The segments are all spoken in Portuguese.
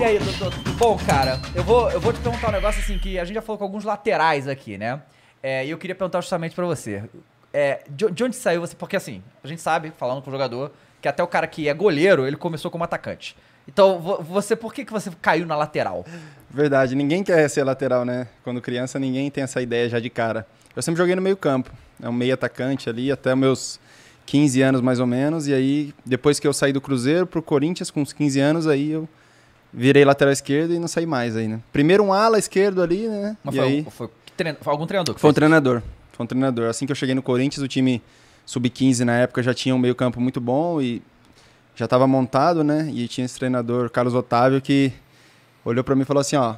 E aí, doutor, bom, cara? Eu vou, eu vou te perguntar um negócio assim, que a gente já falou com alguns laterais aqui, né? É, e eu queria perguntar justamente para você. É, de, de, onde saiu você? Porque assim, a gente sabe, falando com o jogador, que até o cara que é goleiro, ele começou como atacante. Então, você, por que, que você caiu na lateral? Verdade, ninguém quer ser lateral, né? Quando criança, ninguém tem essa ideia já de cara. Eu sempre joguei no meio campo, é um meio atacante ali, até meus 15 anos mais ou menos. E aí, depois que eu saí do Cruzeiro pro Corinthians com uns 15 anos, aí eu virei lateral esquerdo e não saí mais aí, né? Primeiro um ala esquerdo ali, né? Mas e foi, aí... foi, foi algum treinador? foi um treinador. Foi um treinador. Assim que eu cheguei no Corinthians, o time sub-15 na época já tinha um meio-campo muito bom e já estava montado, né? E tinha esse treinador, Carlos Otávio, que olhou para mim e falou assim: ó,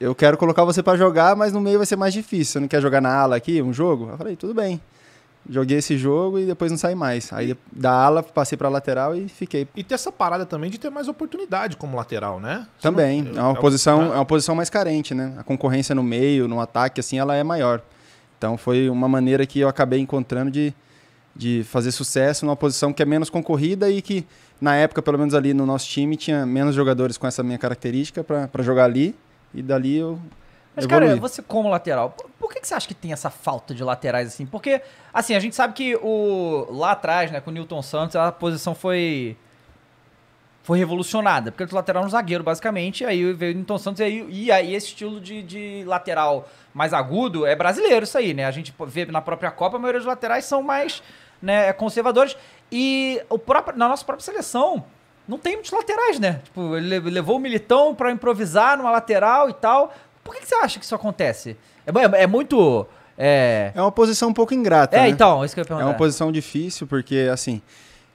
eu quero colocar você para jogar, mas no meio vai ser mais difícil. Você não quer jogar na ala aqui, um jogo? Eu falei: tudo bem. Joguei esse jogo e depois não saí mais. Aí da ala passei para lateral e fiquei. E ter essa parada também de ter mais oportunidade como lateral, né? Você também. Não... É uma é posição, é uma posição mais carente, né? A concorrência no meio, no ataque assim, ela é maior. Então foi uma maneira que eu acabei encontrando de, de fazer sucesso numa posição que é menos concorrida e que na época, pelo menos ali no nosso time, tinha menos jogadores com essa minha característica para jogar ali. E dali eu mas, evoluir. cara, você como lateral, por que, que você acha que tem essa falta de laterais assim? Porque, assim, a gente sabe que o lá atrás, né, com o Newton Santos, a posição foi foi revolucionada, porque o lateral no zagueiro, basicamente, aí veio o Newton Santos e aí, e aí esse estilo de, de lateral mais agudo é brasileiro isso aí, né? A gente vê na própria Copa, a maioria dos laterais são mais né, é conservadores e o próprio, na nossa própria seleção não tem muitos laterais, né? Tipo, ele levou o Militão para improvisar numa lateral e tal, por que, que você acha que isso acontece? É, é, é muito. É... é uma posição um pouco ingrata. É, né? então, isso que eu ia perguntar. É uma posição difícil, porque, assim,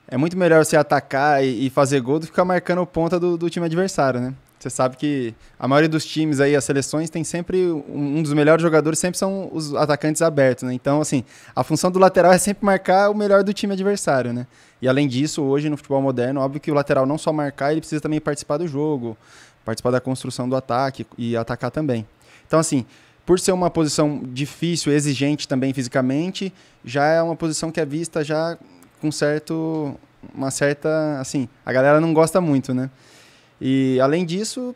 é muito melhor você atacar e, e fazer gol do que ficar marcando ponta do, do time adversário, né? Você sabe que a maioria dos times aí, as seleções, tem sempre um, um dos melhores jogadores, sempre são os atacantes abertos, né? Então, assim, a função do lateral é sempre marcar o melhor do time adversário, né? E além disso, hoje no futebol moderno, óbvio que o lateral não só marcar, ele precisa também participar do jogo, participar da construção do ataque e atacar também. Então, assim, por ser uma posição difícil, exigente também fisicamente, já é uma posição que é vista já com certo uma certa assim a galera não gosta muito né e além disso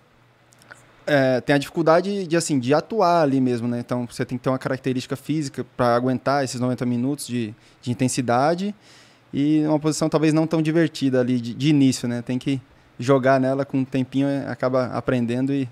é, tem a dificuldade de assim de atuar ali mesmo né então você tem que ter uma característica física para aguentar esses 90 minutos de, de intensidade e uma posição talvez não tão divertida ali de, de início né tem que jogar nela com um tempinho, acaba aprendendo e,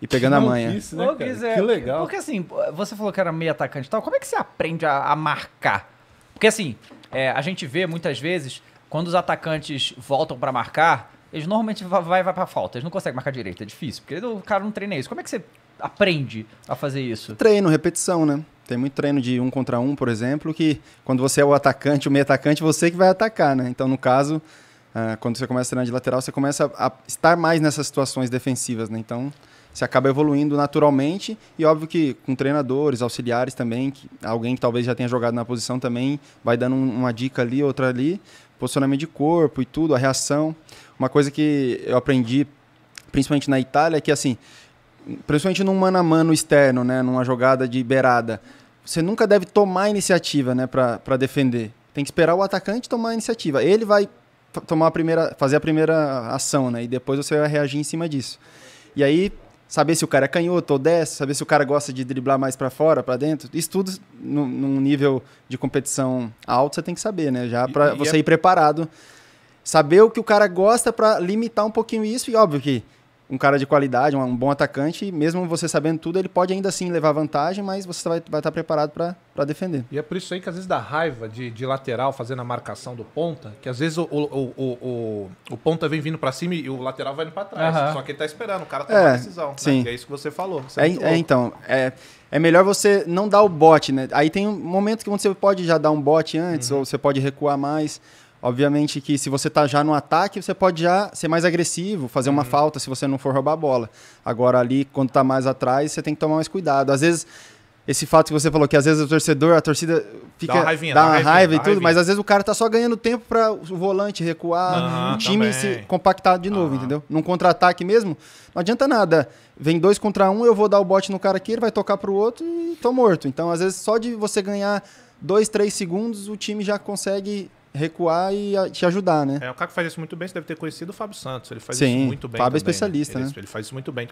e pegando que a manha. Isso, né, que legal. Porque assim, você falou que era meio atacante e tal, como é que você aprende a, a marcar? Porque assim, é, a gente vê muitas vezes, quando os atacantes voltam para marcar, eles normalmente vai, vai para falta, eles não conseguem marcar direito, é difícil, porque o cara não treina isso. Como é que você aprende a fazer isso? Treino, repetição, né? Tem muito treino de um contra um, por exemplo, que quando você é o atacante, o meio atacante, você que vai atacar, né? Então, no caso, Uh, quando você começa a treinar de lateral, você começa a estar mais nessas situações defensivas, né? Então, você acaba evoluindo naturalmente e óbvio que com treinadores, auxiliares também, que, alguém que talvez já tenha jogado na posição também vai dando um, uma dica ali, outra ali, posicionamento de corpo e tudo, a reação. Uma coisa que eu aprendi, principalmente na Itália, é que assim, principalmente num mano a mano externo, né, numa jogada de beirada, você nunca deve tomar iniciativa, né, para defender. Tem que esperar o atacante tomar a iniciativa. Ele vai tomar a primeira, fazer a primeira ação, né? E depois você vai reagir em cima disso. E aí saber se o cara é canhoto ou desce saber se o cara gosta de driblar mais para fora, para dentro. Isso tudo num, num nível de competição alto você tem que saber, né? Já para você é... ir preparado, saber o que o cara gosta para limitar um pouquinho isso e óbvio que um cara de qualidade, um, um, bom atacante, mesmo você sabendo tudo, ele pode ainda assim levar vantagem, mas você vai, vai estar preparado para defender. E é por isso aí que às vezes dá raiva de, de lateral fazendo a marcação do ponta, que às vezes o, o, o, o, o ponta vem vindo para cima e o lateral vai indo para trás. Uhum. Só que ele tá esperando, o cara tomar é, a decisão. Né? Sim. Né? é isso que você falou. Você é, é, é então, é, é melhor você não dar o bote, né? Aí tem um momento que você pode já dar um bote antes, uhum. ou você pode recuar mais. Obviamente que se você tá já no ataque, você pode já ser mais agressivo, fazer uma uhum. falta se você não for roubar a bola. Agora ali, quando tá mais atrás, você tem que tomar mais cuidado. Às vezes esse fato que você falou, que às vezes o torcedor, a torcida fica. Dá uma, raivinha, dá uma, dá uma raiva, e tudo, raivinha. mas às vezes o cara tá só ganhando tempo para o volante recuar, uhum, o tá time também. se compactar de novo, uhum. entendeu? Num contra-ataque mesmo, não adianta nada. Vem dois contra um, eu vou dar o bote no cara aqui, ele vai tocar pro outro e tô morto. Então, às vezes, só de você ganhar dois, três segundos, o time já consegue recuar e te ajudar, né? É, o cara que faz isso muito bem, você deve ter conhecido o Fábio Santos, ele faz Sim, isso muito bem. Fábio é também, é especialista, né? né? Ele, faz isso muito bem.